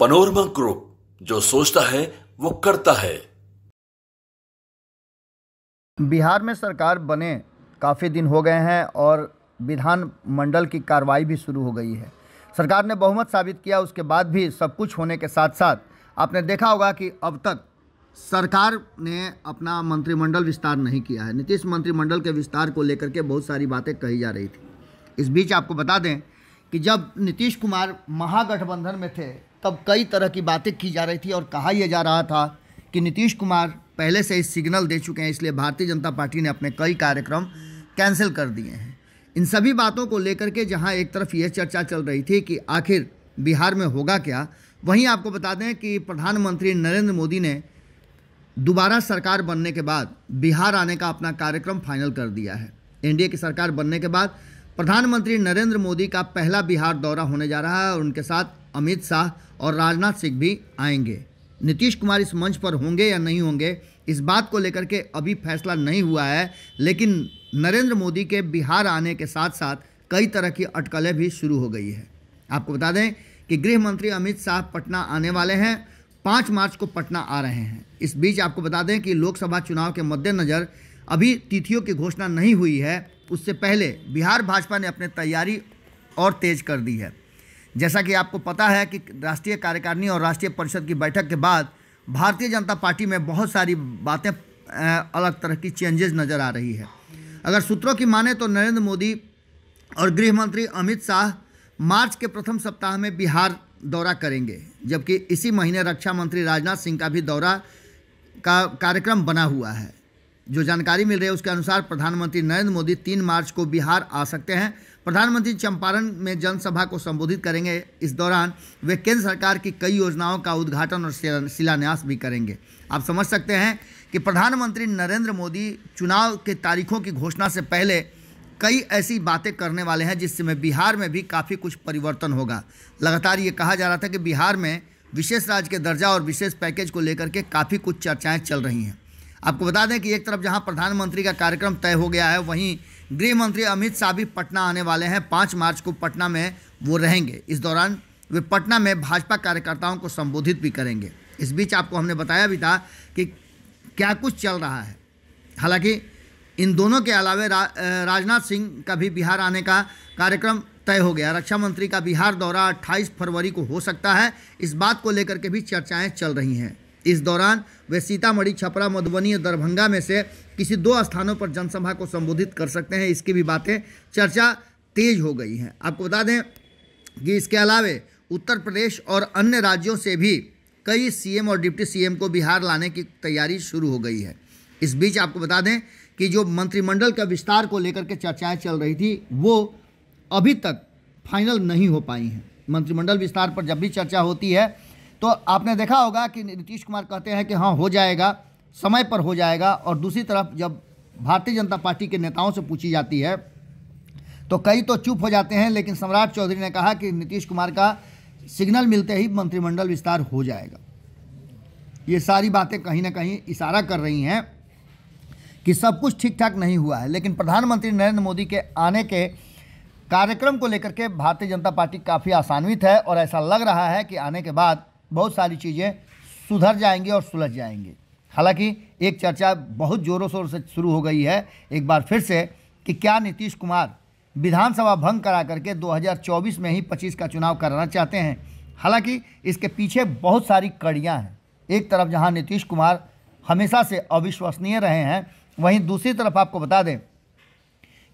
panorama group जो सोचता है वो करता है बिहार में सरकार बने काफ़ी दिन हो गए हैं और विधान मंडल की कार्रवाई भी शुरू हो गई है सरकार ने बहुमत साबित किया उसके बाद भी सब कुछ होने के साथ साथ आपने देखा होगा कि अब तक सरकार ने अपना मंत्रिमंडल विस्तार नहीं किया है नीतीश मंत्रिमंडल के विस्तार को लेकर के बहुत सारी बातें कही जा रही थी इस बीच आपको बता दें कि जब नीतीश कुमार महागठबंधन में थे तब कई तरह की बातें की जा रही थी और कहा यह जा रहा था कि नीतीश कुमार पहले से इस सिग्नल दे चुके हैं इसलिए भारतीय जनता पार्टी ने अपने कई कार्यक्रम कैंसिल कर दिए हैं इन सभी बातों को लेकर के जहां एक तरफ यह चर्चा चल रही थी कि आखिर बिहार में होगा क्या वहीं आपको बता दें कि प्रधानमंत्री नरेंद्र मोदी ने दोबारा सरकार बनने के बाद बिहार आने का अपना कार्यक्रम फाइनल कर दिया है एनडीए की सरकार बनने के बाद प्रधानमंत्री नरेंद्र मोदी का पहला बिहार दौरा होने जा रहा है और उनके साथ अमित शाह और राजनाथ सिंह भी आएंगे नीतीश कुमार इस मंच पर होंगे या नहीं होंगे इस बात को लेकर के अभी फैसला नहीं हुआ है लेकिन नरेंद्र मोदी के बिहार आने के साथ साथ कई तरह की अटकलें भी शुरू हो गई है आपको बता दें कि गृह मंत्री अमित शाह पटना आने वाले हैं पाँच मार्च को पटना आ रहे हैं इस बीच आपको बता दें कि लोकसभा चुनाव के मद्देनज़र अभी तिथियों की घोषणा नहीं हुई है उससे पहले बिहार भाजपा ने अपनी तैयारी और तेज कर दी है जैसा कि आपको पता है कि राष्ट्रीय कार्यकारिणी और राष्ट्रीय परिषद की बैठक के बाद भारतीय जनता पार्टी में बहुत सारी बातें अलग तरह की चेंजेस नज़र आ रही है अगर सूत्रों की माने तो नरेंद्र मोदी और गृह मंत्री अमित शाह मार्च के प्रथम सप्ताह में बिहार दौरा करेंगे जबकि इसी महीने रक्षा मंत्री राजनाथ सिंह का भी दौरा का कार्यक्रम बना हुआ है जो जानकारी मिल रही है उसके अनुसार प्रधानमंत्री नरेंद्र मोदी तीन मार्च को बिहार आ सकते हैं प्रधानमंत्री चंपारण में जनसभा को संबोधित करेंगे इस दौरान वे केंद्र सरकार की कई योजनाओं का उद्घाटन और शिलान्यास भी करेंगे आप समझ सकते हैं कि प्रधानमंत्री नरेंद्र मोदी चुनाव के तारीखों की घोषणा से पहले कई ऐसी बातें करने वाले हैं जिससे बिहार में भी काफ़ी कुछ परिवर्तन होगा लगातार ये कहा जा रहा था कि बिहार में विशेष राज्य के दर्जा और विशेष पैकेज को लेकर के काफ़ी कुछ चर्चाएं चल रही हैं आपको बता दें कि एक तरफ जहां प्रधानमंत्री का कार्यक्रम तय हो गया है वहीं गृह मंत्री अमित शाह भी पटना आने वाले हैं पाँच मार्च को पटना में वो रहेंगे इस दौरान वे पटना में भाजपा कार्यकर्ताओं को संबोधित भी करेंगे इस बीच आपको हमने बताया भी था कि क्या कुछ चल रहा है हालांकि इन दोनों के अलावे रा, राजनाथ सिंह का भी बिहार आने का कार्यक्रम तय हो गया रक्षा मंत्री का बिहार दौरा 28 फरवरी को हो सकता है इस बात को लेकर के भी चर्चाएं चल रही हैं इस दौरान वे सीतामढ़ी छपरा मधुबनी और दरभंगा में से किसी दो स्थानों पर जनसभा को संबोधित कर सकते हैं इसकी भी बातें चर्चा तेज हो गई हैं आपको बता दें कि इसके अलावे उत्तर प्रदेश और अन्य राज्यों से भी कई सीएम और डिप्टी सीएम को बिहार लाने की तैयारी शुरू हो गई है इस बीच आपको बता दें कि जो मंत्रिमंडल का विस्तार को लेकर के चर्चाएं चल रही थी वो अभी तक फाइनल नहीं हो पाई हैं मंत्रिमंडल विस्तार पर जब भी चर्चा होती है तो आपने देखा होगा कि नीतीश कुमार कहते हैं कि हाँ हो जाएगा समय पर हो जाएगा और दूसरी तरफ जब भारतीय जनता पार्टी के नेताओं से पूछी जाती है तो कई तो चुप हो जाते हैं लेकिन सम्राट चौधरी ने कहा कि नीतीश कुमार का सिग्नल मिलते ही मंत्रिमंडल विस्तार हो जाएगा ये सारी बातें कहीं ना कहीं इशारा कर रही हैं कि सब कुछ ठीक ठाक नहीं हुआ है लेकिन प्रधानमंत्री नरेंद्र मोदी के आने के कार्यक्रम को लेकर के भारतीय जनता पार्टी काफ़ी आसान्वित है और ऐसा लग रहा है कि आने के बाद बहुत सारी चीज़ें सुधर जाएंगी और सुलझ जाएंगी हालांकि एक चर्चा बहुत ज़ोरों शोर से शुरू हो गई है एक बार फिर से कि क्या नीतीश कुमार विधानसभा भंग करा करके 2024 में ही 25 का चुनाव कराना चाहते हैं हालांकि इसके पीछे बहुत सारी कड़ियां हैं एक तरफ जहां नीतीश कुमार हमेशा से अविश्वसनीय रहे हैं वहीं दूसरी तरफ आपको बता दें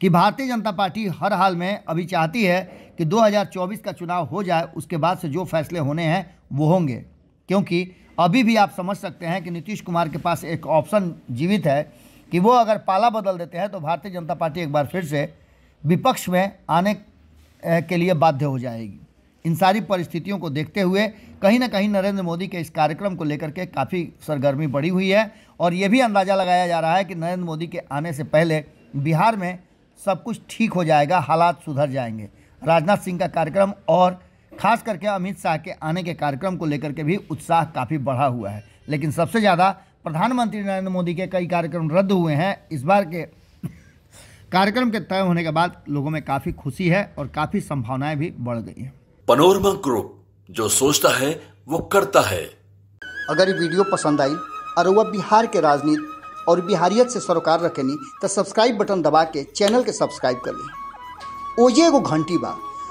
कि भारतीय जनता पार्टी हर हाल में अभी चाहती है कि 2024 का चुनाव हो जाए उसके बाद से जो फैसले होने हैं वो होंगे क्योंकि अभी भी आप समझ सकते हैं कि नीतीश कुमार के पास एक ऑप्शन जीवित है कि वो अगर पाला बदल देते हैं तो भारतीय जनता पार्टी एक बार फिर से विपक्ष में आने के लिए बाध्य हो जाएगी इन सारी परिस्थितियों को देखते हुए कहीं ना कहीं नरेंद्र मोदी के इस कार्यक्रम को लेकर के काफ़ी सरगर्मी बढ़ी हुई है और ये भी अंदाज़ा लगाया जा रहा है कि नरेंद्र मोदी के आने से पहले बिहार में सब कुछ ठीक हो जाएगा हालात सुधर जाएंगे राजनाथ सिंह का कार्यक्रम और खास करके अमित शाह के आने के कार्यक्रम को लेकर के भी उत्साह काफ़ी बढ़ा हुआ है लेकिन सबसे ज़्यादा प्रधानमंत्री नरेंद्र मोदी के कई कार्यक्रम रद्द हुए हैं इस बार के कार्यक्रम के तय होने के बाद लोगों में काफ़ी खुशी है और काफ़ी संभावनाएं भी बढ़ गई हैं पनोरमा ग्रुप जो सोचता है वो करता है अगर ये वीडियो पसंद आई और वह बिहार के राजनीति और बिहारियत से सरोकार रखेनी तो सब्सक्राइब बटन दबा के चैनल के सब्सक्राइब कर ली ओजे एगो घंटी बा